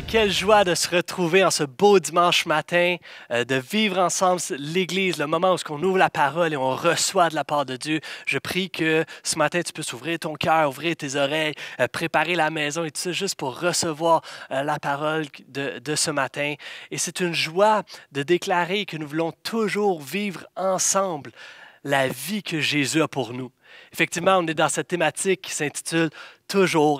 quelle joie de se retrouver en ce beau dimanche matin, euh, de vivre ensemble l'Église, le moment où on ouvre la parole et on reçoit de la part de Dieu. Je prie que ce matin, tu puisses ouvrir ton cœur, ouvrir tes oreilles, euh, préparer la maison et tout ça juste pour recevoir euh, la parole de, de, ce matin. Et c'est une joie de déclarer que nous voulons toujours vivre ensemble la vie que Jésus a pour nous. Effectivement, on est dans cette thématique qui s'intitule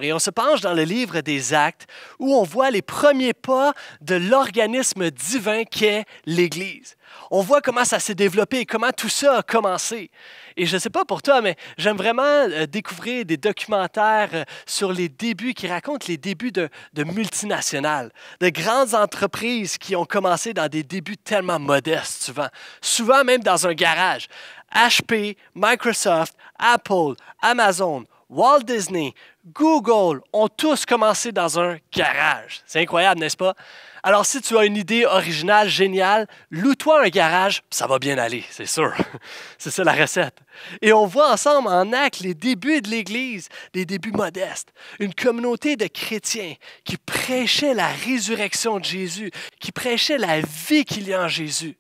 et on se penche dans le livre des Actes où on voit les premiers pas de l'organisme divin qu'est l'Église. On voit comment ça s'est développé comment tout ça a commencé. Et je ne sais pas pour toi, mais j'aime vraiment euh, découvrir des documentaires euh, sur les débuts qui racontent les débuts de, de multinationales, de grandes entreprises qui ont commencé dans des débuts tellement modestes souvent, souvent même dans un garage. HP, Microsoft, Apple, Amazon, Walt Disney, Google ont tous commencé dans un garage. C'est incroyable, n'est-ce pas? Alors si tu as une idée originale, géniale, loue-toi un garage, ça va bien aller, c'est sûr. c'est ça la recette. Et on voit ensemble en acte les débuts de l'Église, les débuts modestes. Une communauté de chrétiens qui prêchaient la résurrection de Jésus, qui prêchaient la vie qu'il y a en Jésus.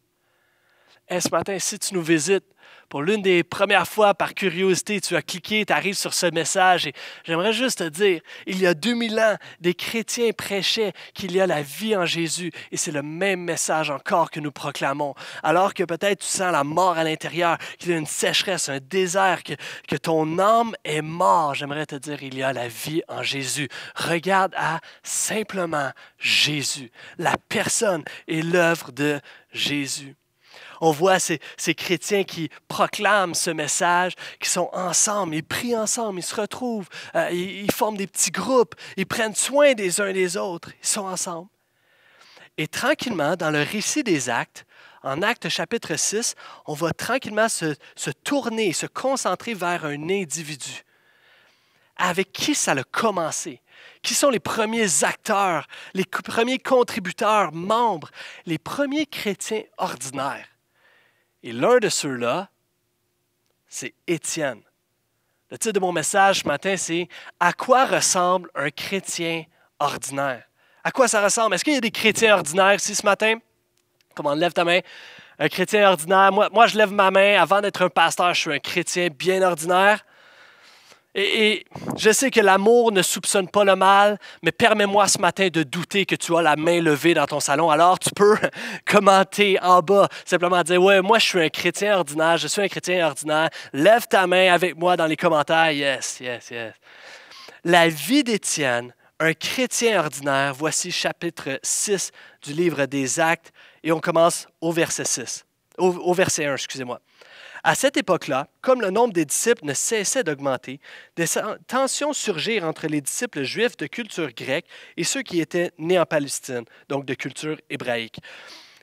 Et ce matin, si tu nous visites, pour l'une des premières fois, par curiosité, tu as cliqué, tu arrives sur ce message. Et j'aimerais juste te dire, il y a 2000 ans, des chrétiens prêchaient qu'il y a la vie en Jésus. Et c'est le même message encore que nous proclamons. Alors que peut-être tu sens la mort à l'intérieur, qu'il y a une sécheresse, un désert, que, que ton âme est morte, j'aimerais te dire, il y a la vie en Jésus. Regarde à simplement Jésus, la personne et l'œuvre de Jésus on voit ces, chrétiens qui proclament ce message, qui sont ensemble, ils prient ensemble, ils se retrouvent, euh, ils, forment des petits groupes, ils prennent soin des uns des autres, ils sont ensemble. Et tranquillement, dans le récit des actes, en Actes chapitre 6, on va tranquillement se, se, tourner, se concentrer vers un individu. Avec qui ça a commencé? Qui sont les premiers acteurs, les premiers contributeurs, membres, les premiers chrétiens ordinaires? Et l'un de ceux-là, c'est Étienne. Le titre de mon message ce matin, c'est À quoi ressemble un chrétien ordinaire? À quoi ça ressemble? Est-ce qu'il y a des chrétiens ordinaires ici ce matin? Comment lève ta main? Un chrétien ordinaire. Moi, moi, je lève ma main. Avant d'être un pasteur, je suis un chrétien bien ordinaire. Et, je sais que l'amour ne soupçonne pas le mal, mais permets-moi ce matin de douter que tu as la main levée dans ton salon. Alors tu peux commenter en bas, simplement dire Ouais, moi je suis un chrétien ordinaire, je suis un chrétien ordinaire. Lève ta main avec moi dans les commentaires. Yes, yes, yes. La vie d'Étienne, un chrétien ordinaire, voici chapitre 6 du livre des Actes, et on commence au verset 6. Au, au verset 1, excusez-moi. À cette époque-là, comme le nombre des disciples ne cessait d'augmenter, des tensions surgirent entre les disciples juifs de culture grecque et ceux qui étaient nés en Palestine, donc de culture hébraïque.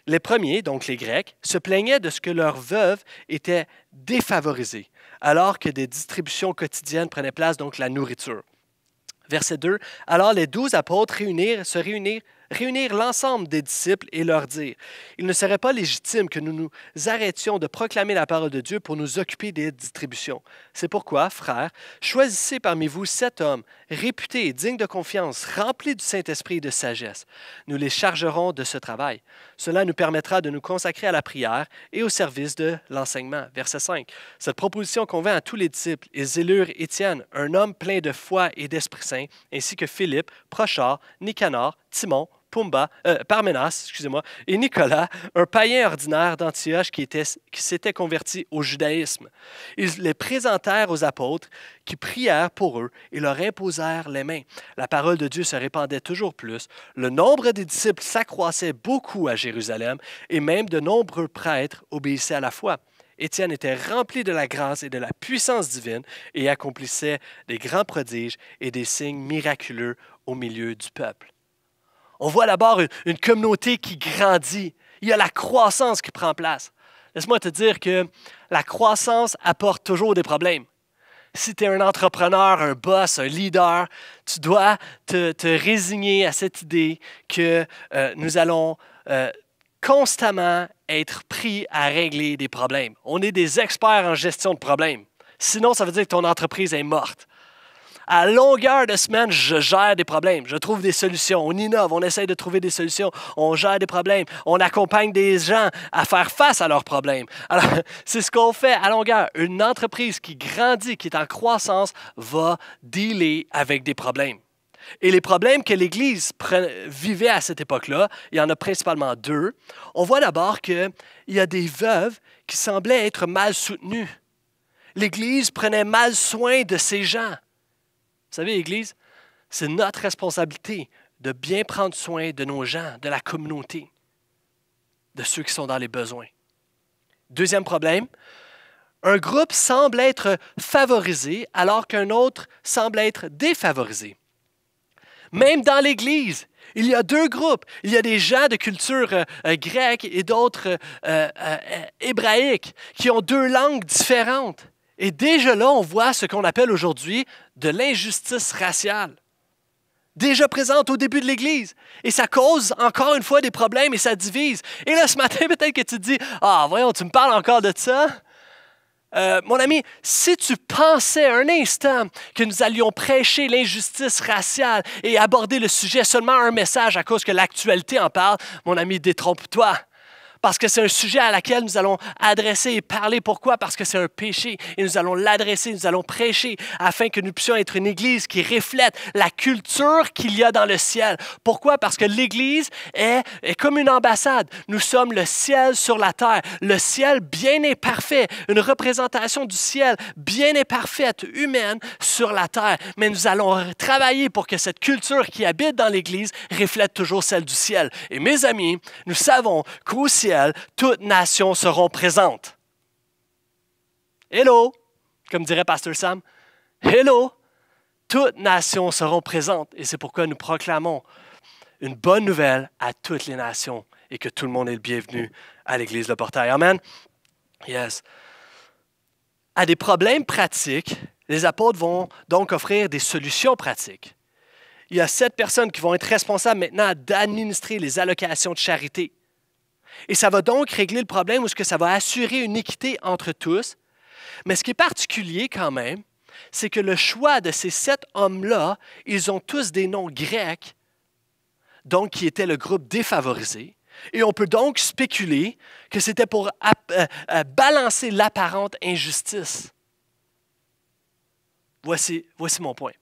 Les premiers, donc les Grecs, se plaignaient de ce que leurs veuves étaient défavorisées, alors que des distributions quotidiennes prenaient place, donc la nourriture. Verset 2, alors les douze apôtres se réunirent réunir l'ensemble des disciples et leur dire, il ne serait pas légitime que nous nous arrêtions de proclamer la parole de Dieu pour nous occuper des distributions. C'est pourquoi, frères, choisissez parmi vous sept hommes, réputés dignes de confiance, remplis du Saint-Esprit et de sagesse. Nous les chargerons de ce travail. Cela nous permettra de nous consacrer à la prière et au service de l'enseignement. Verset 5. Cette proposition convainc à tous les disciples et élurent Étienne, un homme plein de foi et d'Esprit Saint, ainsi que Philippe, Prochard, Nicanor, Timon, Pumba, euh, Parmenas, excusez-moi, et Nicolas, un païen ordinaire d'Antioche qui, qui s'était converti au judaïsme. Ils les présentèrent aux apôtres qui prièrent pour eux et leur imposèrent les mains. La parole de Dieu se répandait toujours plus. Le nombre des disciples s'accroissait beaucoup à Jérusalem et même de nombreux prêtres obéissaient à la foi. Étienne était rempli de la grâce et de la puissance divine et accomplissait des grands prodiges et des signes miraculeux au milieu du peuple. On voit d'abord une communauté qui grandit. Il y a la croissance qui prend place. Laisse-moi te dire que la croissance apporte toujours des problèmes. Si tu es un entrepreneur, un boss, un leader, tu dois te, résigner à cette idée que euh, nous allons euh, constamment être pris à régler des problèmes. On est des experts en gestion de problèmes. Sinon, ça veut dire que ton entreprise est morte à longueur de semaine, je gère des problèmes, je trouve des solutions, on innove, on essaye de trouver des solutions, on gère des problèmes, on accompagne des gens à faire face à leurs problèmes. Alors, c'est ce qu'on fait à longueur. Une entreprise qui grandit, qui est en croissance, va dealer avec des problèmes. Et les problèmes que l'Église vivait à cette époque-là, il y en a principalement deux. On voit d'abord qu'il y a des veuves qui semblaient être mal soutenues. L'Église prenait mal soin de ces gens. Vous savez, Église, c'est notre responsabilité de bien prendre soin de nos gens, de la communauté, de ceux qui sont dans les besoins. Deuxième problème, un groupe semble être favorisé alors qu'un autre semble être défavorisé. Même dans l'Église, il y a deux groupes. Il y a des gens de culture euh, grecque et d'autres euh, euh, hébraïques qui ont deux langues différentes. Et déjà là, on voit ce qu'on appelle aujourd'hui de l'injustice raciale, déjà présente au début de l'Église. Et ça cause encore une fois des problèmes et ça divise. Et là, ce matin, peut-être que tu te dis, ah, voyons, tu me parles encore de ça. Euh, mon ami, si tu pensais un instant que nous allions prêcher l'injustice raciale et aborder le sujet seulement un message à cause que l'actualité en parle, mon ami, détrompe-toi. Parce que c'est un sujet à laquelle nous allons adresser et parler. Pourquoi? Parce que c'est un péché et nous allons l'adresser, nous allons prêcher afin que nous puissions être une Église qui reflète la culture qu'il y a dans le ciel. Pourquoi? Parce que l'Église est, comme une ambassade. Nous sommes le ciel sur la terre. Le ciel bien et parfait, une représentation du ciel bien et parfaite, humaine, sur la terre. Mais nous allons travailler pour que cette culture qui habite dans l'Église reflète toujours celle du ciel. Et mes amis, nous savons qu'au ciel, toutes nations seront présentes. Hello, comme dirait Pasteur Sam. Hello, toutes nations seront présentes. Et c'est pourquoi nous proclamons une bonne nouvelle à toutes les nations et que tout le monde est le bienvenu à l'Église Le Portail. Amen. Yes. À des problèmes pratiques, les apôtres vont donc offrir des solutions pratiques. Il y a sept personnes qui vont être responsables maintenant d'administrer les allocations de charité. Et ça va donc régler le problème ou ce que ça va assurer une équité entre tous. Mais ce qui est particulier quand même, c'est que le choix de ces sept hommes-là, ils ont tous des noms grecs, donc qui étaient le groupe défavorisé. Et on peut donc spéculer que c'était pour euh, euh, balancer l'apparente injustice. Voici, voici mon point.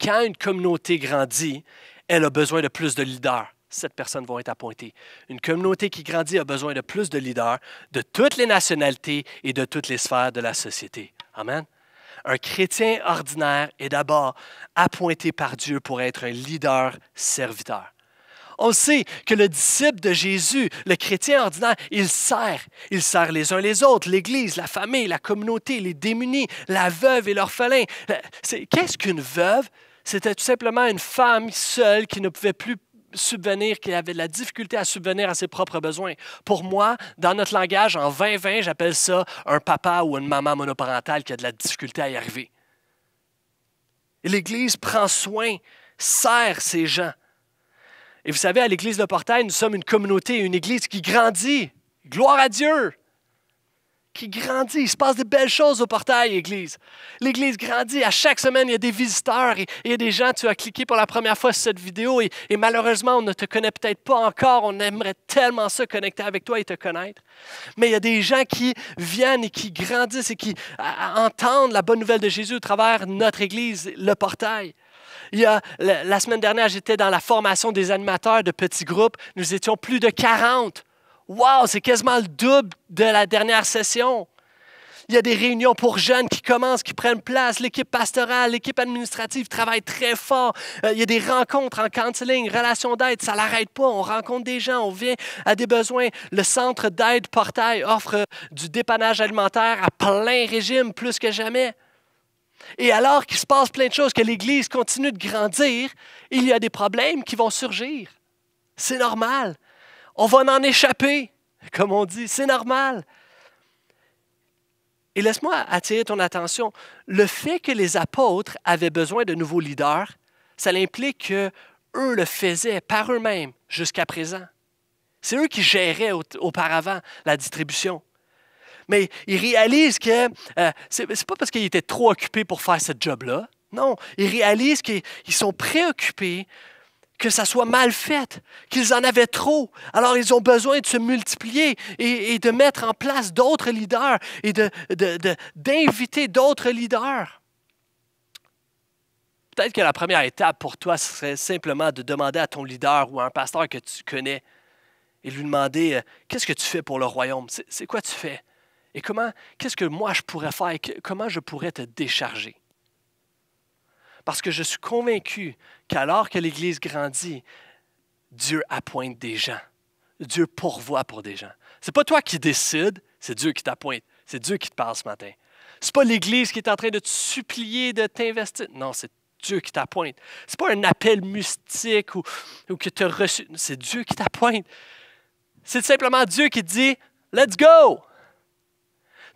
Quand une communauté grandit, elle a besoin de plus de leaders cette personne vont être appointées. Une communauté qui grandit a besoin de plus de leaders de toutes les nationalités et de toutes les sphères de la société. Amen. Un chrétien ordinaire est d'abord appointé par Dieu pour être un leader serviteur. On sait que le disciple de Jésus, le chrétien ordinaire, il sert. Il sert les uns les autres, l'Église, la famille, la communauté, les démunis, la veuve et l'orphelin. Euh, qu'est-ce qu'une veuve? C'était tout simplement une femme seule qui ne pouvait plus subvenir, qu'il avait de la difficulté à subvenir à ses propres besoins. Pour moi, dans notre langage, en 2020, j'appelle ça un papa ou une maman monoparentale qui a de la difficulté à y arriver. L'Église prend soin, sert ces gens. Et vous savez, à l'Église de Portail, nous sommes une communauté, une Église qui grandit. Gloire à Dieu! qui grandit. Il se passe des belles choses au portail, Église. L'Église grandit. À chaque semaine, il y a des visiteurs et, il y a des gens. Tu as cliqué pour la première fois sur cette vidéo et, malheureusement, on ne te connaît peut-être pas encore. On aimerait tellement se connecter avec toi et te connaître. Mais il y a des gens qui viennent et qui grandissent et qui entendent la bonne nouvelle de Jésus au travers notre Église, le portail. Il la, la semaine dernière, j'étais dans la formation des animateurs de petits groupes. Nous étions plus de 40 Wow, c'est quasiment le double de la dernière session. Il y a des réunions pour jeunes qui commencent, qui prennent place. L'équipe pastorale, l'équipe administrative travaille très fort. Euh, il y a des rencontres en counseling, relations d'aide, ça l'arrête pas. On rencontre des gens, on vient à des besoins. Le centre d'aide Portail offre du dépannage alimentaire à plein régime, plus que jamais. Et alors qu'il se passe plein de choses, que l'Église continue de grandir, il y a des problèmes qui vont surgir. C'est normal. On va en échapper, comme on dit. C'est normal. Et laisse-moi attirer ton attention. Le fait que les apôtres avaient besoin de nouveaux leaders, ça implique que eux le faisaient par eux-mêmes jusqu'à présent. C'est eux qui géraient auparavant la distribution. Mais ils réalisent que euh, c'est pas parce qu'ils étaient trop occupés pour faire ce job-là. Non, ils réalisent qu'ils sont préoccupés que ça soit mal fait, qu'ils en avaient trop. Alors ils ont besoin de se multiplier et, de mettre en place d'autres leaders et d'inviter de, d'autres leaders. Peut-être que la première étape pour toi serait simplement de demander à ton leader ou à un pasteur que tu connais et lui demander euh, qu'est-ce que tu fais pour le royaume, c'est quoi tu fais et comment, qu'est-ce que moi je pourrais faire, et comment je pourrais te décharger. Parce que je suis convaincu qu'alors que l'Église grandit, Dieu appointe des gens. Dieu pourvoit pour des gens. Ce n'est pas toi qui décides, c'est Dieu qui t'appointe. C'est Dieu qui te parle ce matin. Ce n'est pas l'Église qui est en train de te supplier de t'investir. Non, c'est Dieu qui t'appointe. Ce n'est pas un appel mystique ou, ou que tu as reçu. C'est Dieu qui t'appointe. C'est simplement Dieu qui te dit Let's go!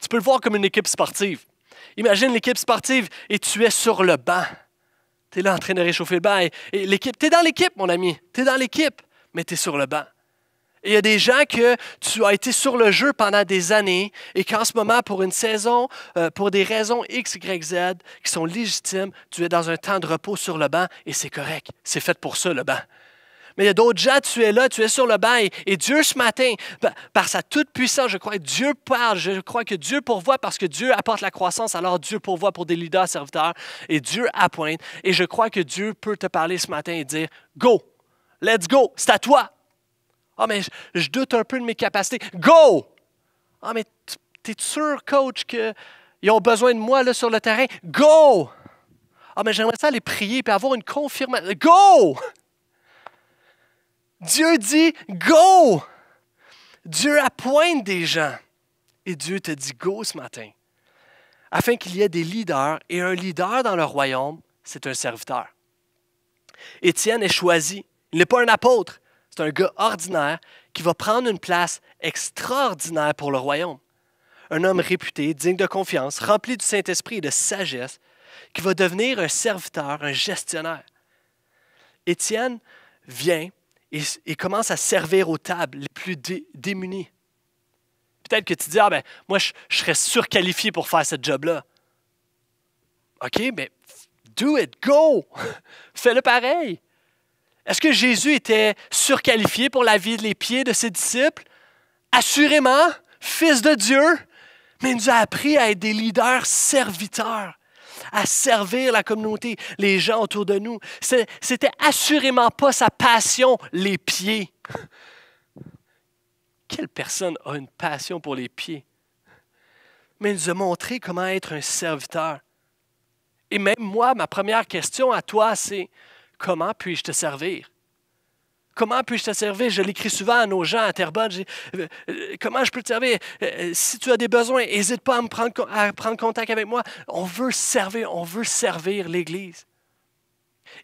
Tu peux le voir comme une équipe sportive. Imagine l'équipe sportive et tu es sur le banc. Tu es là en train de réchauffer le banc. Et, l'équipe, tu es dans l'équipe, mon ami. Tu es dans l'équipe, mais tu es sur le banc. il y a des gens que tu as été sur le jeu pendant des années et qu'en ce moment, pour une saison, euh, pour des raisons X, Y, Z qui sont légitimes, tu es dans un temps de repos sur le banc et c'est correct. C'est fait pour ça, le banc. Mais il y a d'autres gens, tu es là, tu es sur le bail. Et Dieu, ce matin, par sa toute-puissance, je crois que Dieu parle, je crois que Dieu pourvoit parce que Dieu apporte la croissance, alors Dieu pourvoit pour des leaders serviteurs et Dieu appointe. Et je crois que Dieu peut te parler ce matin et dire Go, let's go, c'est à toi. Ah, oh, mais je, doute un peu de mes capacités. Go! Ah, oh, mais t'es sûr, coach, qu'ils ont besoin de moi sur le terrain? Go! Ah, oh, mais j'aimerais ça aller prier et avoir une confirmation. Go! Dieu dit go. Dieu appointe des gens. Et Dieu te dit go ce matin. Afin qu'il y ait des leaders. Et un leader dans le royaume, c'est un serviteur. Étienne est choisi. Il n'est pas un apôtre. C'est un gars ordinaire qui va prendre une place extraordinaire pour le royaume. Un homme réputé, digne de confiance, rempli du Saint-Esprit et de sagesse, qui va devenir un serviteur, un gestionnaire. Étienne vient et, commence à servir aux tables les plus démunis. Peut-être que tu dis, ah ben, moi, je, serais surqualifié pour faire ce job-là. OK, mais do it, go! Fais-le pareil. Est-ce que Jésus était surqualifié pour la vie les pieds de ses disciples? Assurément, fils de Dieu, mais il nous a appris à être des leaders serviteurs à servir la communauté, les gens autour de nous. C'était assurément pas sa passion, les pieds. Quelle personne a une passion pour les pieds? Mais il nous a montré comment être un serviteur. Et même moi, ma première question à toi, c'est comment puis-je te servir? Comment puis-je te servir? Je l'écris souvent à nos gens à Terrebonne. Euh, euh, comment je peux te servir? Euh, si tu as des besoins, n'hésite pas à, me prendre, contact avec moi. On veut servir, on veut servir l'Église.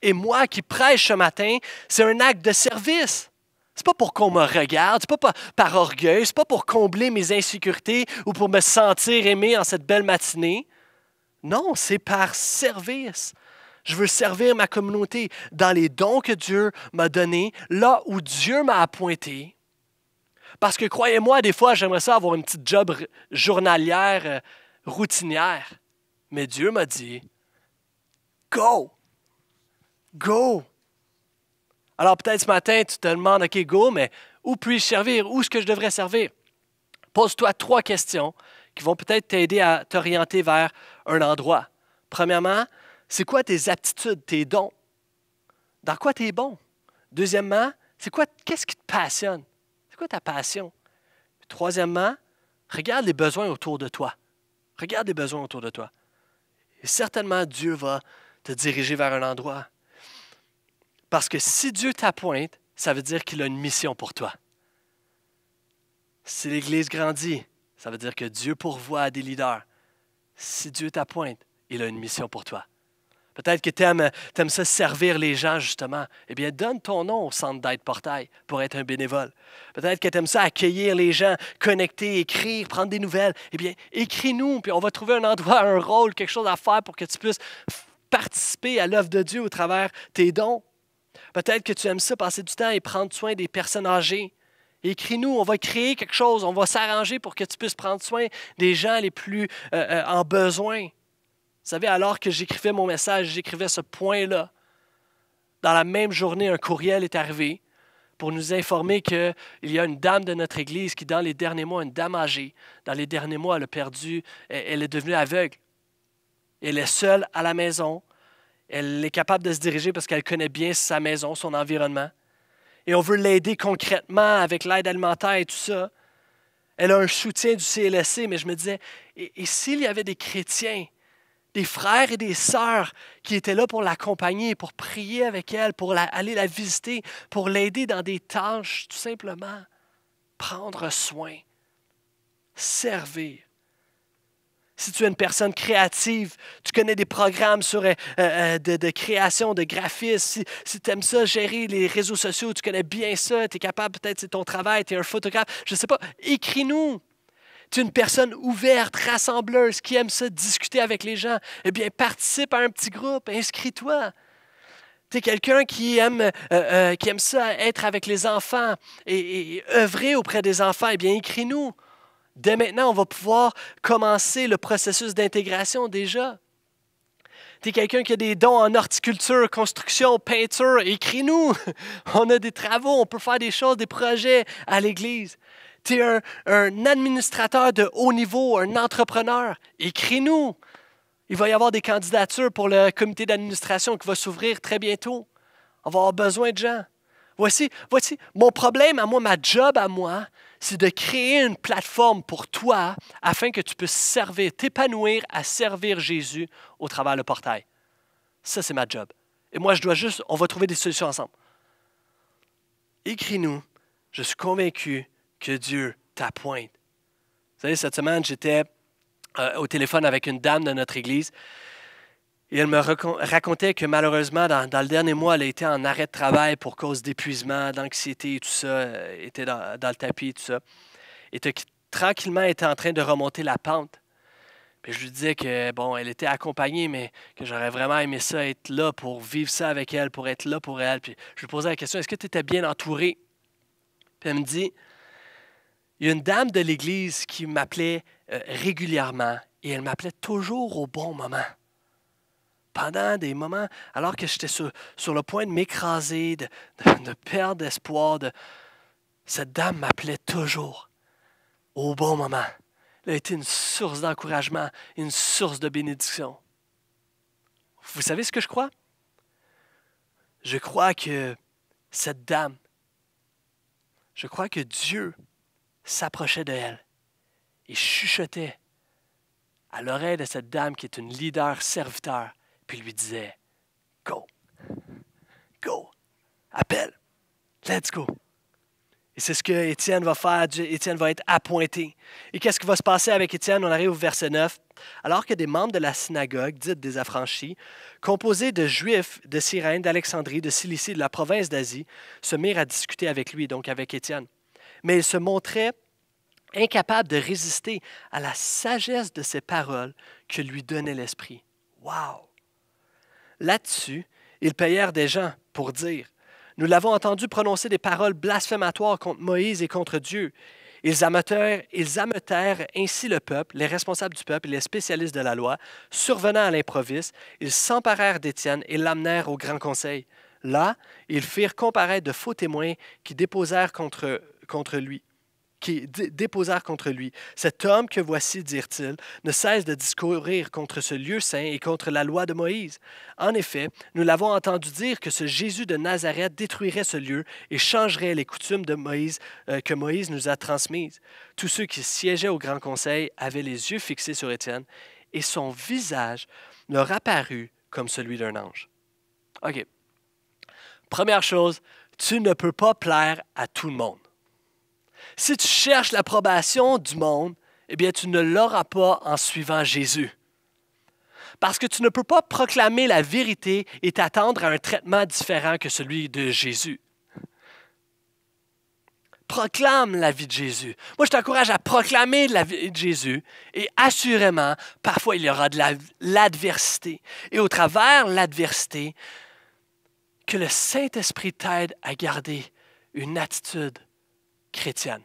Et moi qui prêche ce matin, c'est un acte de service. C'est pas pour qu'on me regarde, n'est pas par orgueil, c'est pas pour combler mes insécurités ou pour me sentir aimé en cette belle matinée. Non, c'est par service. Je veux servir ma communauté dans les dons que Dieu m'a donnés, là où Dieu m'a appointé. Parce que croyez-moi, des fois, j'aimerais ça avoir une petite job journalière, euh, routinière. Mais Dieu m'a dit, go, go. Alors peut-être ce matin, tu te demandes, OK, go, mais où puis-je servir? Où est-ce que je devrais servir? Pose-toi trois questions qui vont peut-être t'aider à t'orienter vers un endroit. Premièrement, c'est quoi tes aptitudes, tes dons? Dans quoi tu es bon? Deuxièmement, c'est quoi, qu'est-ce qui te passionne? C'est quoi ta passion? Troisièmement, regarde les besoins autour de toi. Regarde les besoins autour de toi. Et certainement, Dieu va te diriger vers un endroit. Parce que si Dieu t'appointe, ça veut dire qu'il a une mission pour toi. Si l'Église grandit, ça veut dire que Dieu pourvoit à des leaders. Si Dieu t'appointe, il a une mission pour toi. Peut-être que tu aimes, ça servir les gens, justement. Eh bien, donne ton nom au centre d'aide portail pour être un bénévole. Peut-être que tu aimes ça accueillir les gens, connecter, écrire, prendre des nouvelles. Eh bien, écris-nous, puis on va trouver un endroit, un rôle, quelque chose à faire pour que tu puisses participer à l'œuvre de Dieu au travers tes dons. Peut-être que tu aimes ça, passer du temps et prendre soin des personnes âgées. Écris-nous, on va créer quelque chose, on va s'arranger pour que tu puisses prendre soin des gens les plus euh, euh, en besoin savez, alors que j'écrivais mon message, j'écrivais ce point-là. Dans la même journée, un courriel est arrivé pour nous informer qu'il y a une dame de notre Église qui, dans les derniers mois, une dame âgée, dans les derniers mois, elle a perdu, elle est devenue aveugle. Elle est seule à la maison. Elle est capable de se diriger parce qu'elle connaît bien sa maison, son environnement. Et on veut l'aider concrètement avec l'aide alimentaire et tout ça. Elle a un soutien du CLSC, mais je me disais, et s'il y avait des chrétiens des frères et des sœurs qui étaient là pour l'accompagner, pour prier avec elle, pour aller la visiter, pour l'aider dans des tâches, tout simplement. Prendre soin, servir. Si tu es une personne créative, tu connais des programmes euh, euh, de, création, de graphisme, si, si tu aimes ça, gérer les réseaux sociaux, tu connais bien ça, tu es capable peut-être, c'est ton travail, tu es un photographe, je ne sais pas, écris-nous. Tu es une personne ouverte, rassembleuse, qui aime ça, discuter avec les gens. Eh bien, participe à un petit groupe, inscris-toi. Tu es quelqu'un qui, aime, euh, euh, qui aime ça, être avec les enfants et, et œuvrer auprès des enfants. Eh bien, écris-nous. Dès maintenant, on va pouvoir commencer le processus d'intégration déjà. Tu es quelqu'un qui a des dons en horticulture, construction, peinture, écris-nous. On a des travaux, on peut faire des choses, des projets à l'Église tu es un, administrateur de haut niveau, un entrepreneur, écris-nous. Il va y avoir des candidatures pour le comité d'administration qui va s'ouvrir très bientôt. On va avoir besoin de gens. Voici, voici, mon problème à moi, ma job à moi, c'est de créer une plateforme pour toi afin que tu puisses servir, t'épanouir à servir Jésus au travers le portail. Ça, c'est ma job. Et moi, je dois juste, on va trouver des solutions ensemble. Écris-nous. Je suis convaincu que Dieu t'appointe. Vous savez, cette semaine, j'étais euh, au téléphone avec une dame de notre église et elle me racontait que malheureusement, dans, le dernier mois, elle était en arrêt de travail pour cause d'épuisement, d'anxiété et tout ça, euh, était dans, le tapis et tout ça. Et tranquillement, était en train de remonter la pente. Puis je lui disais que, bon, elle était accompagnée, mais que j'aurais vraiment aimé ça, être là pour vivre ça avec elle, pour être là pour elle. Puis je lui posais la question, est-ce que tu étais bien entouré Puis elle me dit, il y a une dame de l'Église qui m'appelait euh, régulièrement et elle m'appelait toujours au bon moment. Pendant des moments, alors que j'étais sur, le point de m'écraser, de, perdre espoir, cette dame m'appelait toujours au bon moment. Elle a été une source d'encouragement, une source de bénédiction. Vous savez ce que je crois? Je crois que cette dame, je crois que Dieu s'approchait de elle et chuchotait à l'oreille de cette dame qui est une leader serviteur, puis lui disait Go, go, appelle, let's go. Et c'est ce que Étienne va faire. Étienne va être appointé. Et qu'est-ce qui va se passer avec Étienne? On arrive au verset 9. Alors que des membres de la synagogue, dite des affranchis, composés de Juifs, de Cyrène, d'Alexandrie, de Cilicie, de la province d'Asie, se mirent à discuter avec lui, donc avec Étienne mais il se montrait incapable de résister à la sagesse de ces paroles que lui donnait l'Esprit. Wow! Là-dessus, ils payèrent des gens pour dire, Nous l'avons entendu prononcer des paroles blasphématoires contre Moïse et contre Dieu. Ils ameutèrent, ils ameutèrent ainsi le peuple, les responsables du peuple et les spécialistes de la loi. Survenant à l'improviste, ils s'emparèrent d'Étienne et l'amenèrent au Grand Conseil. Là, ils firent comparaître de faux témoins qui déposèrent contre contre lui qui déposèrent contre lui. Cet homme que voici, dirent-ils, ne cesse de discourir contre ce lieu saint et contre la loi de Moïse. En effet, nous l'avons entendu dire que ce Jésus de Nazareth détruirait ce lieu et changerait les coutumes de Moïse euh, que Moïse nous a transmises. Tous ceux qui siégeaient au Grand Conseil avaient les yeux fixés sur Étienne et son visage leur apparut comme celui d'un ange. OK. Première chose, tu ne peux pas plaire à tout le monde. Si tu cherches l'approbation du monde, eh bien, tu ne l'auras pas en suivant Jésus. Parce que tu ne peux pas proclamer la vérité et t'attendre à un traitement différent que celui de Jésus. Proclame la vie de Jésus. Moi, je t'encourage à proclamer la vie de Jésus et assurément, parfois, il y aura de l'adversité. et au travers l'adversité, que le Saint-Esprit t'aide à garder une attitude chrétienne.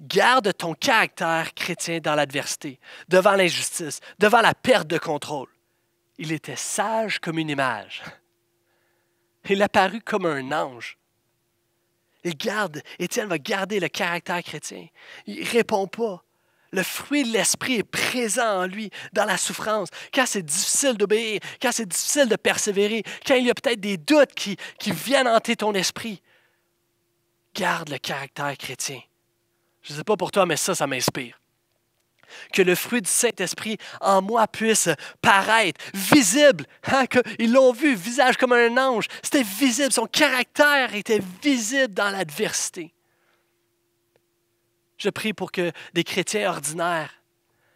Garde ton caractère chrétien dans l'adversité, devant l'injustice, devant la perte de contrôle. Il était sage comme une image. Il apparut comme un ange. et garde, Étienne va garder le caractère chrétien. Il ne répond pas. Le fruit de l'esprit est présent en lui dans la souffrance. Quand c'est difficile d'obéir, quand c'est difficile de persévérer, quand il y a peut-être des doutes qui viennent hanter ton esprit, garde le caractère chrétien. Je ne sais pas pour toi, mais ça, ça m'inspire. Que le fruit du Saint-Esprit en moi puisse paraître visible. Hein, que ils l'ont vu, visage comme un ange. C'était visible, son caractère était visible dans l'adversité. Je prie pour que des chrétiens ordinaires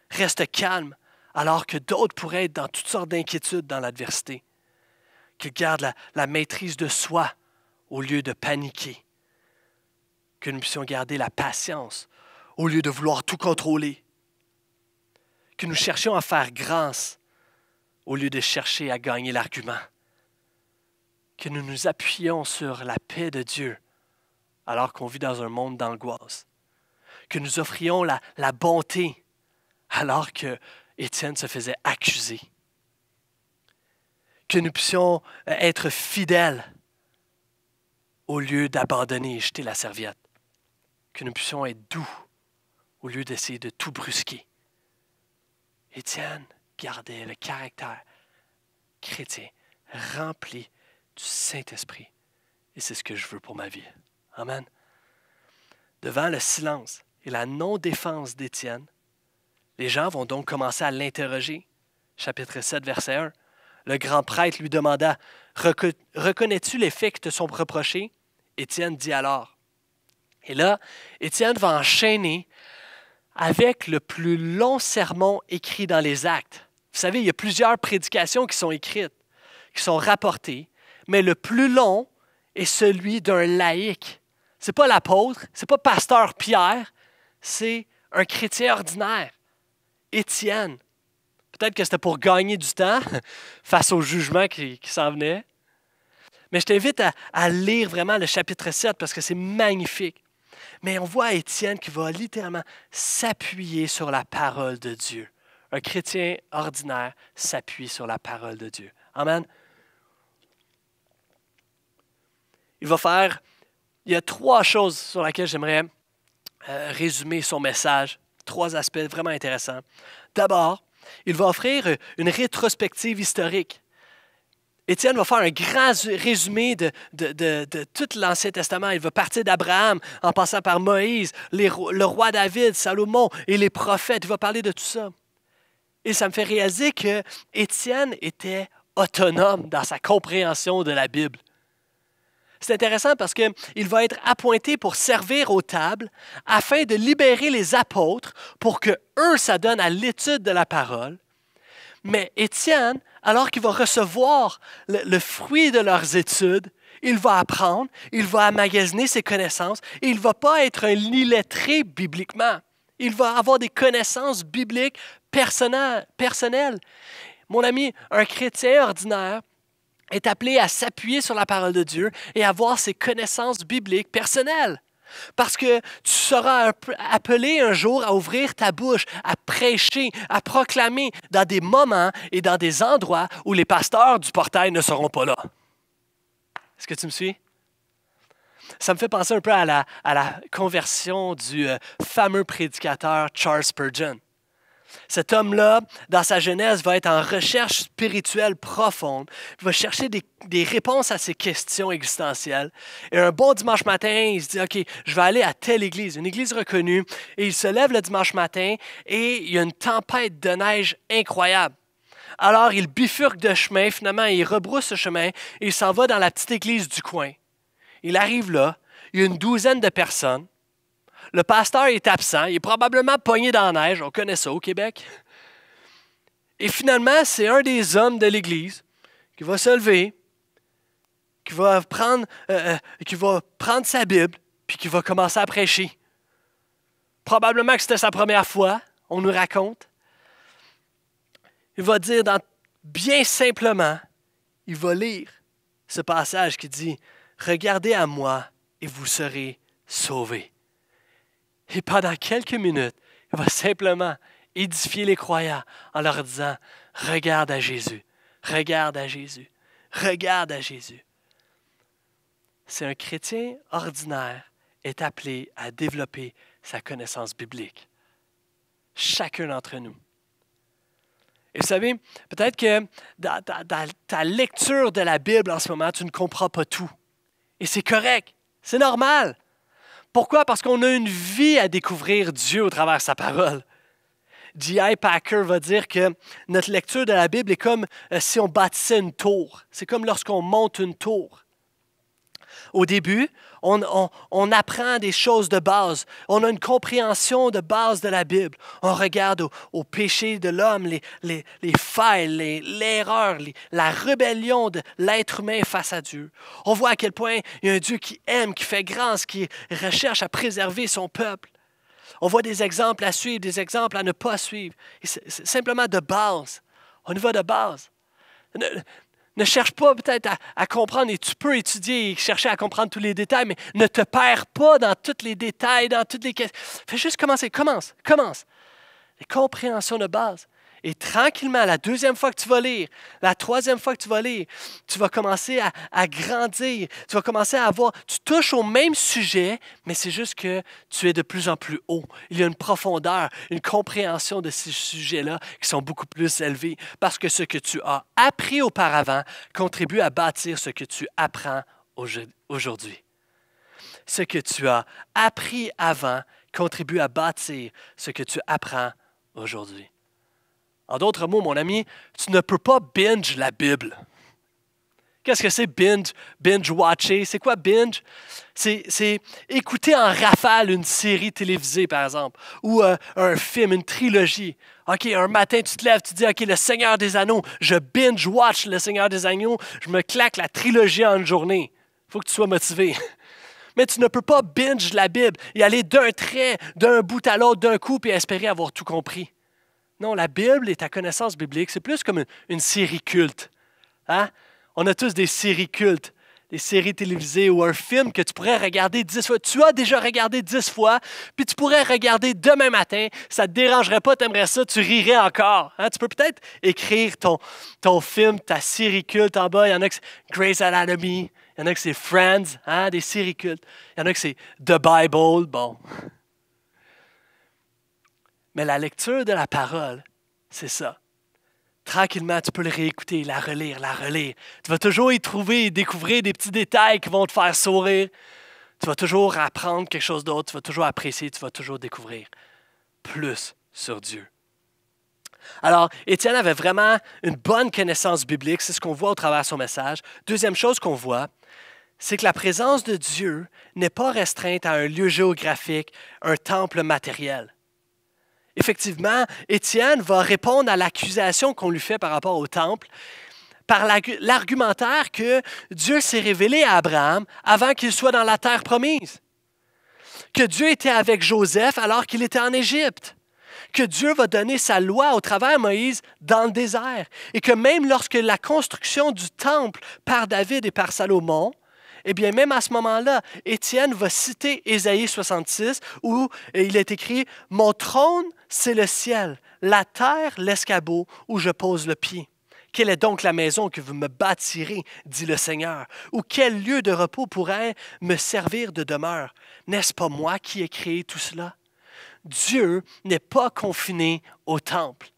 restent calmes alors que d'autres pourraient être dans toutes sortes d'inquiétudes dans l'adversité. Que garde la maîtrise de soi au lieu de paniquer que nous puissions garder la patience au lieu de vouloir tout contrôler, que nous cherchions à faire grâce au lieu de chercher à gagner l'argument, que nous nous appuyions sur la paix de Dieu alors qu'on vit dans un monde d'angoisse, que nous offrions la, bonté alors que Étienne se faisait accuser, que nous puissions euh, être fidèles au lieu d'abandonner et jeter la serviette que nous puissions être doux au lieu d'essayer de tout brusquer. Étienne gardait le caractère chrétien rempli du Saint-Esprit. Et c'est ce que je veux pour ma vie. Amen. Devant le silence et la non-défense d'Étienne, les gens vont donc commencer à l'interroger. Chapitre 7, verset 1. Le grand prêtre lui demanda Reconnais-tu les faits qui te sont reprochés Étienne dit alors et là, Étienne va enchaîner avec le plus long sermon écrit dans les actes. Vous savez, il y a plusieurs prédications qui sont écrites, qui sont rapportées, mais le plus long est celui d'un laïc. Ce n'est pas l'apôtre, n'est pas pasteur Pierre, c'est un chrétien ordinaire, Étienne. Peut-être que c'était pour gagner du temps face au jugement qui, s'en venait. Mais je t'invite à, à lire vraiment le chapitre 7 parce que c'est magnifique. Mais on voit Étienne qui va littéralement s'appuyer sur la parole de Dieu. Un chrétien ordinaire s'appuie sur la parole de Dieu. Amen. Il va faire, il y a trois choses sur lesquelles j'aimerais euh, résumer son message, trois aspects vraiment intéressants. D'abord, il va offrir une rétrospective historique Étienne va faire un grand résumé de, de, de, tout l'Ancien Testament. Il va partir d'Abraham en passant par Moïse, le roi David, Salomon et les prophètes. Il va parler de tout ça. Et ça me fait réaliser que Étienne était autonome dans sa compréhension de la Bible. C'est intéressant parce qu'il va être appointé pour servir aux tables afin de libérer les apôtres pour que eux s'adonnent à l'étude de la parole. Mais Étienne alors qu'il va recevoir le, fruit de leurs études, il va apprendre, il va amagasiner ses connaissances, et il ne va pas être un illettré bibliquement. Il va avoir des connaissances bibliques personnelles. Mon ami, un chrétien ordinaire est appelé à s'appuyer sur la parole de Dieu et avoir ses connaissances bibliques personnelles. Parce que tu seras appelé un jour à ouvrir ta bouche, à prêcher, à proclamer dans des moments et dans des endroits où les pasteurs du portail ne seront pas là. Est-ce que tu me suis? Ça me fait penser un peu à la, conversion du euh, fameux prédicateur Charles Spurgeon. Cet homme-là, dans sa jeunesse, va être en recherche spirituelle profonde, il va chercher des, réponses à ses questions existentielles. Et un bon dimanche matin, il se dit, OK, je vais aller à telle église, une église reconnue. Et il se lève le dimanche matin et il y a une tempête de neige incroyable. Alors il bifurque de chemin, finalement, il rebrousse ce chemin et il s'en va dans la petite église du coin. Il arrive là, il y a une douzaine de personnes. Le pasteur est absent, il est probablement pogné dans la neige, on connaît ça au Québec. Et finalement, c'est un des hommes de l'Église qui va se lever, qui va prendre, euh, euh, qui va prendre sa Bible, puis qui va commencer à prêcher. Probablement que c'était sa première fois, on nous raconte. Il va dire bien simplement, il va lire ce passage qui dit, Regardez à moi et vous serez sauvés. Et pendant quelques minutes, il va simplement édifier les croyants en leur disant, regarde à Jésus, regarde à Jésus, regarde à Jésus. C'est un chrétien ordinaire est appelé à développer sa connaissance biblique. Chacun d'entre nous. Et vous savez, peut-être que dans, dans, ta lecture de la Bible en ce moment, tu ne comprends pas tout. Et c'est correct, c'est normal. Pourquoi? Parce qu'on a une vie à découvrir Dieu au travers sa parole. G.I. Packer va dire que notre lecture de la Bible est comme euh, si on bâtissait une tour. C'est comme lorsqu'on monte une tour. Au début, on, apprend des choses de base. On a une compréhension de base de la Bible. On regarde au, péché de l'homme, les, les, failles, l'erreur, la rébellion de l'être humain face à Dieu. On voit à quel point il y a un Dieu qui aime, qui fait grâce, qui recherche à préserver son peuple. On voit des exemples à suivre, des exemples à ne pas suivre. C'est simplement de base. On y va de base. Ne cherche pas peut-être à, comprendre, et tu peux étudier et chercher à comprendre tous les détails, mais ne te perds pas dans tous les détails, dans toutes les questions. Fais juste commencer, commence, commence. Les compréhensions de base. Et tranquillement, la deuxième fois que tu vas lire, la troisième fois que tu vas lire, tu vas commencer à, grandir, tu vas commencer à avoir, tu touches au même sujet, mais c'est juste que tu es de plus en plus haut. Il y a une profondeur, une compréhension de ces sujets-là qui sont beaucoup plus élevés parce que ce que tu as appris auparavant contribue à bâtir ce que tu apprends aujourd'hui. Ce que tu as appris avant contribue à bâtir ce que tu apprends aujourd'hui. En d'autres mots, mon ami, tu ne peux pas binge la Bible. Qu'est-ce que c'est binge, binge-watcher? C'est quoi binge? C'est écouter en rafale une série télévisée, par exemple, ou euh, un film, une trilogie. OK, un matin, tu te lèves, tu dis, OK, Le Seigneur des Anneaux, je binge-watch Le Seigneur des Anneaux, je me claque la trilogie en une journée. Il faut que tu sois motivé. Mais tu ne peux pas binge la Bible et aller d'un trait, d'un bout à l'autre, d'un coup, et espérer avoir tout compris. Non, la Bible et ta connaissance biblique, c'est plus comme une, série culte. Hein? On a tous des séries cultes des séries télévisées ou un film que tu pourrais regarder dix fois. Tu as déjà regardé dix fois, puis tu pourrais regarder demain matin. Ça ne te dérangerait pas, tu aimerais ça, tu rirais encore. Hein? Tu peux peut-être écrire ton, film, ta série culte en bas. Il y en a que c'est Grey's Anatomy, il y en a que c'est Friends, hein? des séries cultes. Il y en a que c'est The Bible, bon. Mais la lecture de la parole, c'est ça. Tranquillement, tu peux le réécouter, la relire, la relire. Tu vas toujours y trouver et découvrir des petits détails qui vont te faire sourire. Tu vas toujours apprendre quelque chose d'autre, tu vas toujours apprécier, tu vas toujours découvrir plus sur Dieu. Alors, Étienne avait vraiment une bonne connaissance biblique, c'est ce qu'on voit au travers de son message. Deuxième chose qu'on voit, c'est que la présence de Dieu n'est pas restreinte à un lieu géographique, un temple matériel effectivement, Étienne va répondre à l'accusation qu'on lui fait par rapport au temple par l'argumentaire que Dieu s'est révélé à Abraham avant qu'il soit dans la terre promise, que Dieu était avec Joseph alors qu'il était en Égypte, que Dieu va donner sa loi au travers de Moïse dans le désert, et que même lorsque la construction du temple par David et par Salomon, eh bien, même à ce moment-là, Étienne va citer Ésaïe 66 où euh, il est écrit Mon trône, c'est le ciel, la terre, l'escabeau où je pose le pied. Quelle est donc la maison que vous me bâtirez, dit le Seigneur, ou quel lieu de repos pourrait me servir de demeure N'est-ce pas moi qui ai créé tout cela Dieu n'est pas confiné au temple.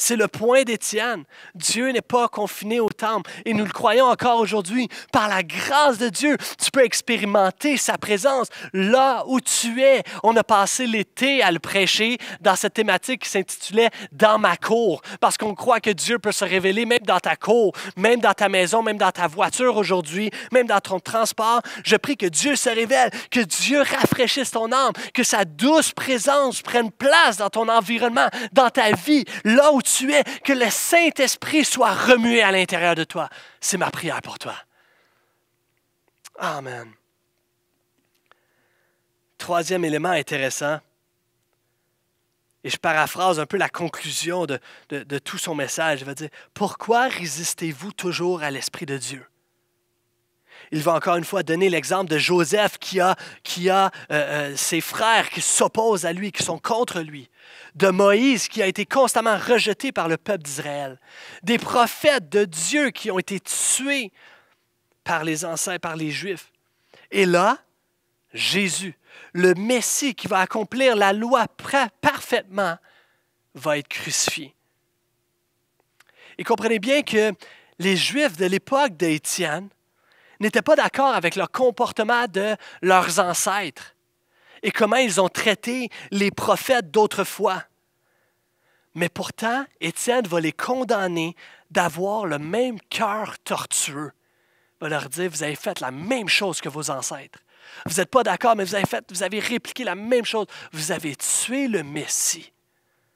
C'est le point d'Étienne. Dieu n'est pas confiné au temple et nous le croyons encore aujourd'hui. Par la grâce de Dieu, tu peux expérimenter sa présence là où tu es. On a passé l'été à le prêcher dans cette thématique qui s'intitulait Dans ma cour, parce qu'on croit que Dieu peut se révéler même dans ta cour, même dans ta maison, même dans ta voiture aujourd'hui, même dans ton transport. Je prie que Dieu se révèle, que Dieu rafraîchisse ton âme, que sa douce présence prenne place dans ton environnement, dans ta vie, là où tu es, que le Saint-Esprit soit remué à l'intérieur de toi. C'est ma prière pour toi. Amen. Troisième élément intéressant, et je paraphrase un peu la conclusion de, de tout son message, il va dire, pourquoi résistez-vous toujours à l'Esprit de Dieu? il va encore une fois donner l'exemple de Joseph qui a, qui a euh, euh, ses frères qui s'opposent à lui, qui sont contre lui, de Moïse qui a été constamment rejeté par le peuple d'Israël, des prophètes de Dieu qui ont été tués par les anciens, par les Juifs. Et là, Jésus, le Messie qui va accomplir la loi parfaitement, va être crucifié. Et comprenez bien que les Juifs de l'époque d'Étienne n'étaient pas d'accord avec le comportement de leurs ancêtres et comment ils ont traité les prophètes d'autrefois. Mais pourtant, Étienne va les condamner d'avoir le même cœur tortueux. Il va leur dire, vous avez fait la même chose que vos ancêtres. Vous n'êtes pas d'accord, mais vous avez, fait, vous avez répliqué la même chose. Vous avez tué le Messie.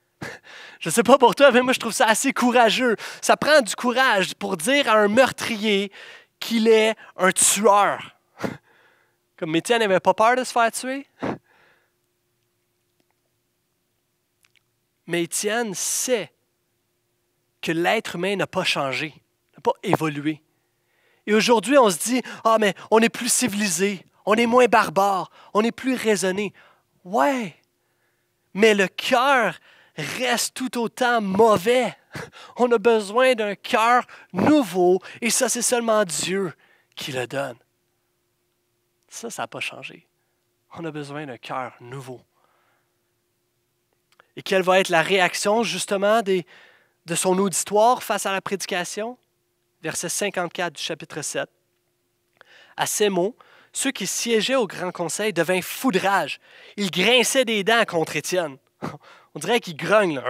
Je ne sais pas pour toi, mais moi je trouve ça assez courageux. Ça prend du courage pour dire à un meurtrier qu'il est un tueur. Comme Étienne n'avait pas peur de se faire tuer. Mais Étienne sait que l'être humain n'a pas changé, n'a pas évolué. Et aujourd'hui, on se dit Ah, mais on est plus civilisé, on est moins barbare, on est plus raisonné. Ouais, mais le cœur reste tout autant mauvais. On a besoin d'un cœur nouveau et ça, c'est seulement Dieu qui le donne. Ça, ça n'a pas changé. On a besoin d'un cœur nouveau. Et quelle va être la réaction justement de son auditoire face à la prédication? Verset 54 du chapitre 7. À ces mots, ceux qui siégeaient au Grand Conseil devinrent fous de rage. Ils grinçaient des dents contre Étienne. On dirait qu'ils grognent.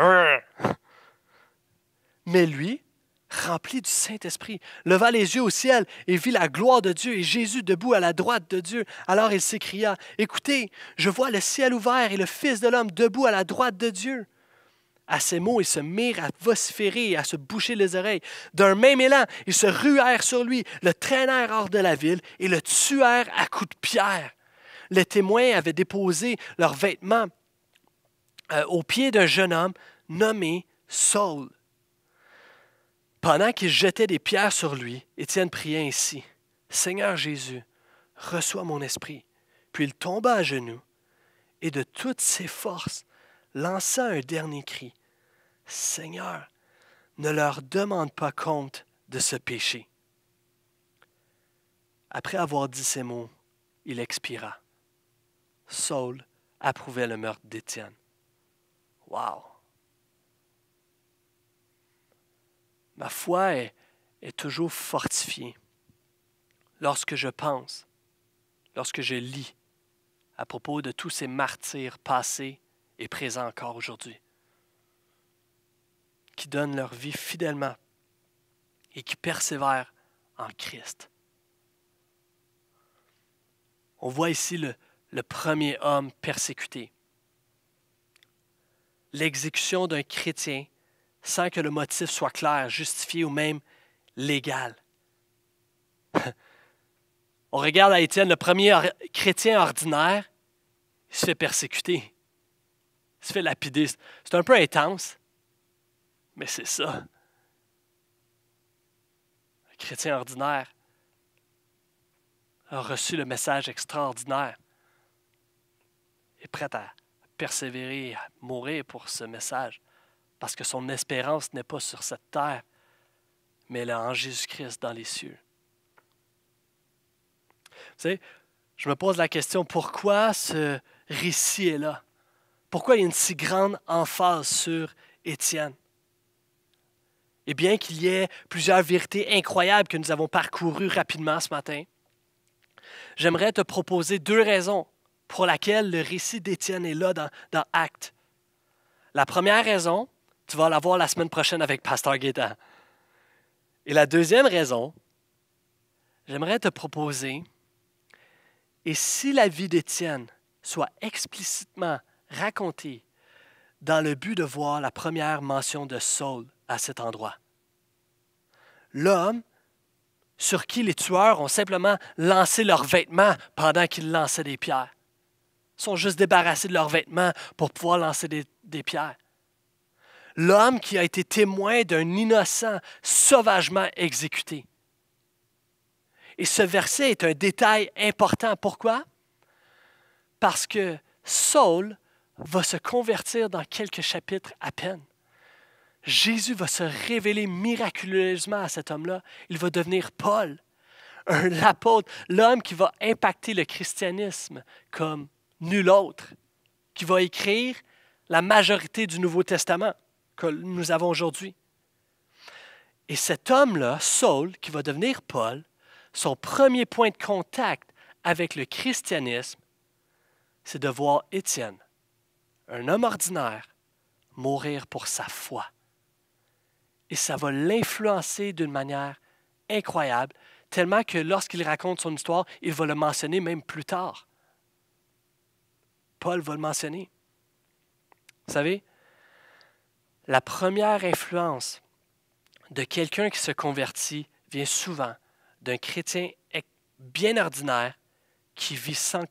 Mais lui, rempli du Saint-Esprit, leva les yeux au ciel et vit la gloire de Dieu et Jésus debout à la droite de Dieu. Alors il s'écria, Écoutez, je vois le ciel ouvert et le Fils de l'homme debout à la droite de Dieu. À ces mots, ils se mirent à vociférer et à se boucher les oreilles. D'un même élan, ils se ruèrent sur lui, le traînèrent hors de la ville et le tuèrent à coups de pierre. Les témoins avaient déposé leurs vêtements au euh, aux pieds d'un jeune homme nommé Saul pendant qu'ils jetaient des pierres sur lui, Étienne priait ainsi Seigneur Jésus, reçois mon esprit. Puis il tomba à genoux et de toutes ses forces lança un dernier cri Seigneur, ne leur demande pas compte de ce péché. Après avoir dit ces mots, il expira. Saul approuvait le meurtre d'Étienne. Wow! Ma foi est, toujours fortifiée lorsque je pense, lorsque je lis à propos de tous ces martyrs passés et présents encore aujourd'hui, qui donnent leur vie fidèlement et qui persévèrent en Christ. On voit ici le premier homme persécuté. L'exécution d'un chrétien sans que le motif soit clair, justifié ou même légal. On regarde à Étienne, le premier chrétien ordinaire, il se fait persécuter, il se fait lapider. C'est un peu intense, mais c'est ça. Un chrétien ordinaire a reçu le message extraordinaire et est prêt à persévérer, à mourir pour ce message parce que son espérance n'est pas sur cette terre, mais elle est en Jésus-Christ dans les cieux. Vous savez, je me pose la question, pourquoi ce récit est là? Pourquoi il y a une si grande emphase sur Étienne? Et bien qu'il y ait plusieurs vérités incroyables que nous avons parcourues rapidement ce matin, j'aimerais te proposer deux raisons pour lesquelles le récit d'Étienne est là dans, dans Actes. La première raison, tu vas l'avoir la semaine prochaine avec Pasteur Guetta. Et la deuxième raison, j'aimerais te proposer, et si la vie d'Étienne soit explicitement racontée dans le but de voir la première mention de Saul à cet endroit. L'homme sur qui les tueurs ont simplement lancé leurs vêtements pendant qu'ils lançaient des pierres. sont juste débarrassés de leurs vêtements pour pouvoir lancer des pierres l'homme qui a été témoin d'un innocent sauvagement exécuté. Et ce verset est un détail important. Pourquoi? Parce que Saul va se convertir dans quelques chapitres à peine. Jésus va se révéler miraculeusement à cet homme-là. Il va devenir Paul, un apôtre, l'homme qui va impacter le christianisme comme nul autre, qui va écrire la majorité du Nouveau Testament que nous avons aujourd'hui. Et cet homme-là, Saul, qui va devenir Paul, son premier point de contact avec le christianisme, c'est de voir Étienne, un homme ordinaire, mourir pour sa foi. Et ça va l'influencer d'une manière incroyable, tellement que lorsqu'il raconte son histoire, il va le mentionner même plus tard. Paul va le mentionner. Vous savez, la première influence de quelqu'un qui se convertit vient souvent d'un chrétien bien ordinaire qui vit sans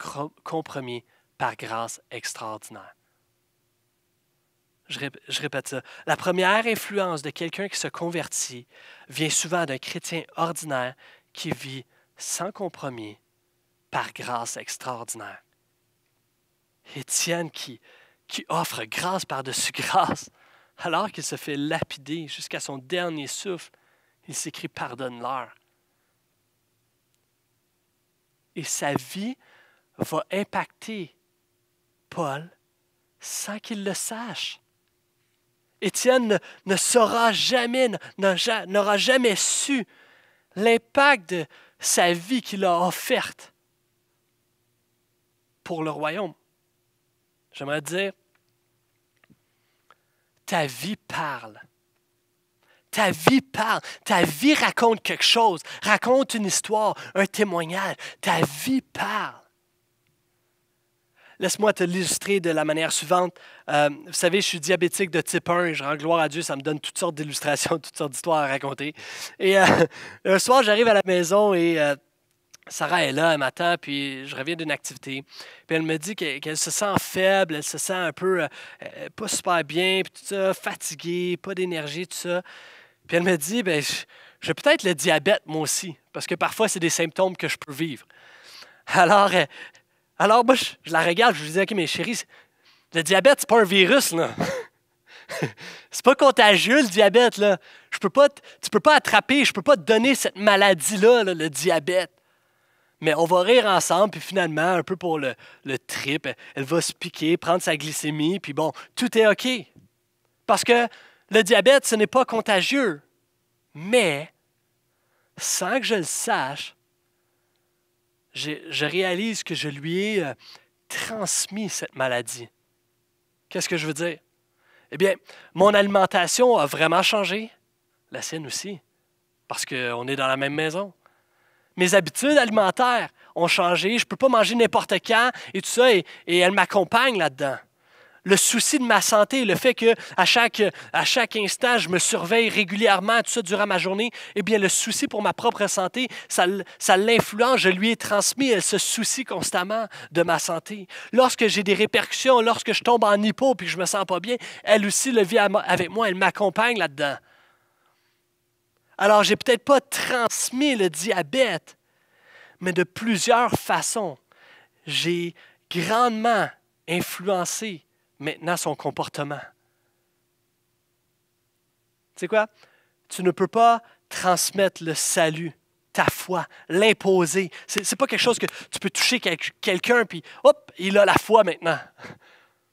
compromis par grâce extraordinaire. Je, répète ça. La première influence de quelqu'un qui se convertit vient souvent d'un chrétien ordinaire qui vit sans compromis par grâce extraordinaire. Étienne qui, qui offre grâce par-dessus grâce alors qu'il se fait lapider jusqu'à son dernier souffle, il s'écrit Pardonne-leur. Et sa vie va impacter Paul sans qu'il le sache. Étienne ne, saura jamais, n'aura jamais su l'impact de sa vie qu'il a offerte pour le royaume. J'aimerais dire, ta vie parle. Ta vie parle. Ta vie raconte quelque chose. Raconte une histoire, un témoignage. Ta vie parle. Laisse-moi te l'illustrer de la manière suivante. Euh, vous savez, je suis diabétique de type 1. et Je rends gloire à Dieu. Ça me donne toutes sortes d'illustrations, toutes sortes d'histoires à raconter. Et euh, un soir, j'arrive à la maison et... Euh, Sarah est là, elle m'attend, puis je reviens d'une activité. Puis elle me dit qu'elle se sent faible, elle se sent un peu euh, euh, pas super bien, puis tout ça, fatiguée, pas d'énergie, tout ça. Puis elle me dit, ben, j'ai peut-être le diabète moi aussi, parce que parfois c'est des symptômes que je peux vivre. Alors, euh, alors moi, je, la regarde, je lui dis, OK, mais chérie, le diabète, c'est pas un virus, là. c'est pas contagieux, le diabète, là. Je peux pas, tu peux pas attraper, je peux pas te donner cette maladie là, le diabète mais on va rire ensemble, puis finalement, un peu pour le, trip, elle va se piquer, prendre sa glycémie, puis bon, tout est OK. Parce que le diabète, ce n'est pas contagieux. Mais, sans que je le sache, je, réalise que je lui ai euh, transmis cette maladie. Qu'est-ce que je veux dire? Eh bien, mon alimentation a vraiment changé, la sienne aussi, parce qu'on est dans la même maison. Mes habitudes alimentaires ont changé. Je ne peux pas manger n'importe quand et tout ça. Et, elle m'accompagne là-dedans. Le souci de ma santé, le fait que à chaque, à chaque instant, je me surveille régulièrement, tout ça, durant ma journée, eh bien, le souci pour ma propre santé, ça, ça l'influence, je lui ai transmis, elle se soucie constamment de ma santé. Lorsque j'ai des répercussions, lorsque je tombe en hypo puis que je me sens pas bien, elle aussi le vit avec moi, elle m'accompagne là-dedans. Alors, j'ai peut-être pas transmis le diabète, mais de plusieurs façons, j'ai grandement influencé maintenant son comportement. Tu sais quoi? Tu ne peux pas transmettre le salut, ta foi, l'imposer. Ce n'est pas quelque chose que tu peux toucher quelqu'un, puis hop, il a la foi maintenant.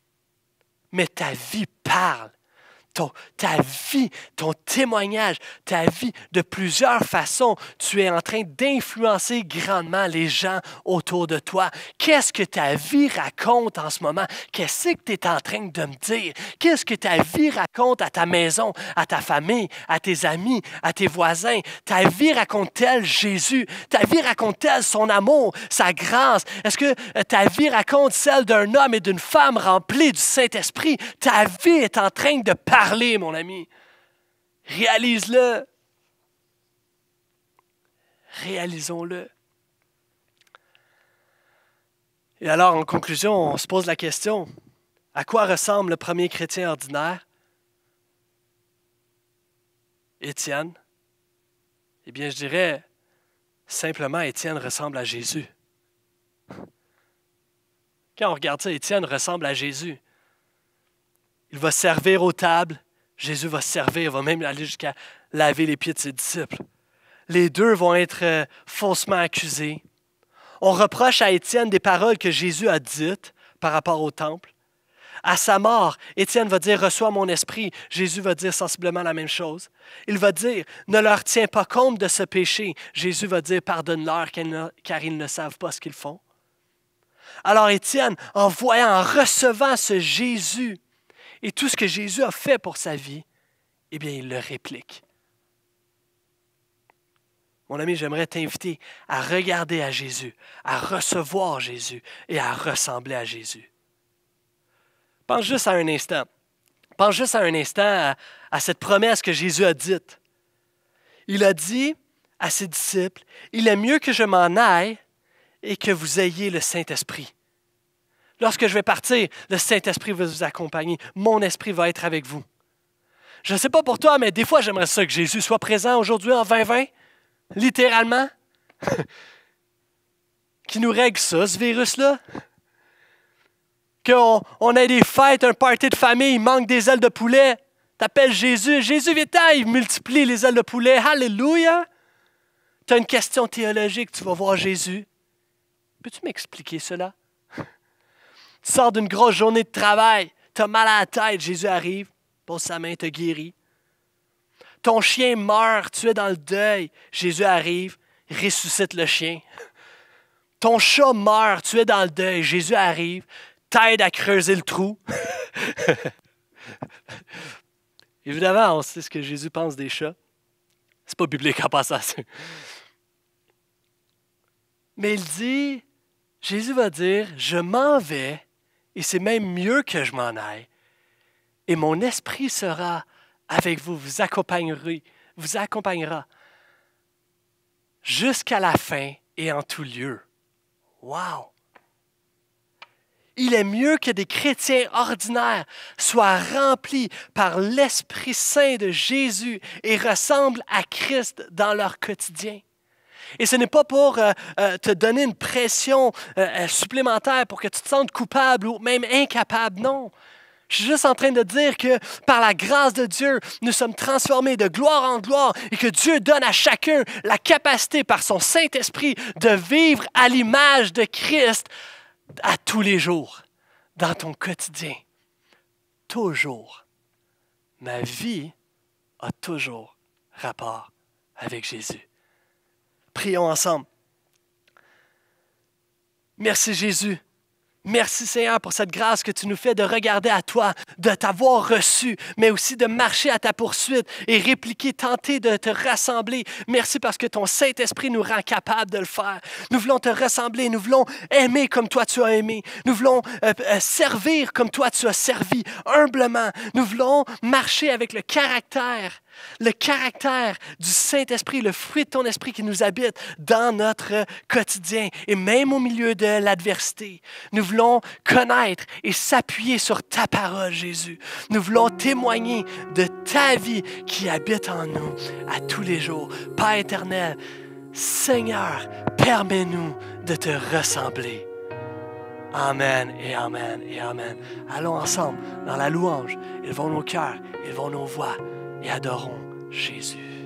Mais ta vie parle ta vie, ton témoignage, ta vie, de plusieurs façons, tu es en train d'influencer grandement les gens autour de toi. Qu'est-ce que ta vie raconte en ce moment? Qu'est-ce que tu es en train de me dire? Qu'est-ce que ta vie raconte à ta maison, à ta famille, à tes amis, à tes voisins? Ta vie raconte-t-elle Jésus? Ta vie raconte-t-elle son amour, sa grâce? Est-ce que euh, ta vie raconte celle d'un homme et d'une femme remplis du Saint-Esprit? Ta vie est en train de parler « Parlez, mon ami. Réalise-le. Réalisons-le. Et alors, en conclusion, on se pose la question, à quoi ressemble le premier chrétien ordinaire? Étienne? Eh bien, je dirais simplement, Étienne ressemble à Jésus. Quand on regarde ça, Étienne ressemble à Jésus. Il va servir aux tables. Jésus va servir, il va même aller jusqu'à laver les pieds de ses disciples. Les deux vont être euh, faussement accusés. On reproche à Étienne des paroles que Jésus a dites par rapport au temple. À sa mort, Étienne va dire Reçois mon esprit. Jésus va dire sensiblement la même chose. Il va dire Ne leur tiens pas compte de ce péché. Jésus va dire Pardonne-leur car ils ne savent pas ce qu'ils font. Alors Étienne, en voyant, en recevant ce Jésus, et tout ce que Jésus a fait pour sa vie, eh bien, il le réplique. Mon ami, j'aimerais t'inviter à regarder à Jésus, à recevoir Jésus et à ressembler à Jésus. Pense juste à un instant. Pense juste à un instant à, cette promesse que Jésus a dite. Il a dit à ses disciples, Il est mieux que je m'en aille et que vous ayez le Saint-Esprit. Lorsque je vais partir, le Saint-Esprit va vous accompagner. Mon esprit va être avec vous. Je ne sais pas pour toi, mais des fois, j'aimerais ça que Jésus soit présent aujourd'hui en 2020, littéralement, qui nous règle ça, ce virus-là. Qu'on on ait des fêtes, un party de famille, il manque des ailes de poulet. T'appelles Jésus, Jésus vient il multiplie les ailes de poulet. Alléluia! Tu as une question théologique, tu vas voir Jésus. Peux-tu m'expliquer cela? Tu sors d'une grosse journée de travail, tu as mal à la tête, Jésus arrive, pose sa main, te guérit. Ton chien meurt, tu es dans le deuil, Jésus arrive, ressuscite le chien. Ton chat meurt, tu es dans le deuil, Jésus arrive, t'aide à creuser le trou. Évidemment, on sait ce que Jésus pense des chats. C'est pas biblique en passant. Mais il dit, Jésus va dire, je m'en vais et c'est même mieux que je m'en aille. Et mon esprit sera avec vous, vous vous accompagnera jusqu'à la fin et en tout lieu. Wow! Il est mieux que des chrétiens ordinaires soient remplis par l'Esprit Saint de Jésus et ressemblent à Christ dans leur quotidien. Et ce n'est pas pour euh, euh, te donner une pression euh, supplémentaire pour que tu te sentes coupable ou même incapable. Non. Je suis juste en train de dire que par la grâce de Dieu, nous sommes transformés de gloire en gloire et que Dieu donne à chacun la capacité par son Saint-Esprit de vivre à l'image de Christ à tous les jours, dans ton quotidien. Toujours. Ma vie a toujours rapport avec Jésus. Prions ensemble. Merci Jésus. Merci Seigneur pour cette grâce que tu nous fais de regarder à toi, de t'avoir reçu, mais aussi de marcher à ta poursuite et répliquer, tenter de te rassembler. Merci parce que ton Saint-Esprit nous rend capable de le faire. Nous voulons te rassembler, nous voulons aimer comme toi tu as aimé, nous voulons euh, euh, servir comme toi tu as servi, humblement, nous voulons marcher avec le caractère le caractère du Saint-Esprit, le fruit de ton esprit qui nous habite dans notre quotidien et même au milieu de l'adversité. Nous voulons connaître et s'appuyer sur ta parole, Jésus. Nous voulons témoigner de ta vie qui habite en nous à tous les jours. Père éternel, Seigneur, permets-nous de te ressembler. Amen et Amen et Amen. Allons ensemble dans la louange. Ils vont nos cœurs, vont nos voix et adorons Jésus.